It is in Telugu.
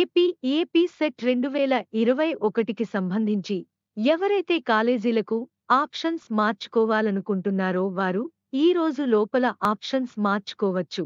ఏపీ ఏపీ సెట్ రెండు వేల ఇరవై ఒకటికి సంబంధించి ఎవరైతే కాలేజీలకు ఆప్షన్స్ మార్చుకోవాలనుకుంటున్నారో వారు ఈ రోజు లోపల ఆప్షన్స్ మార్చుకోవచ్చు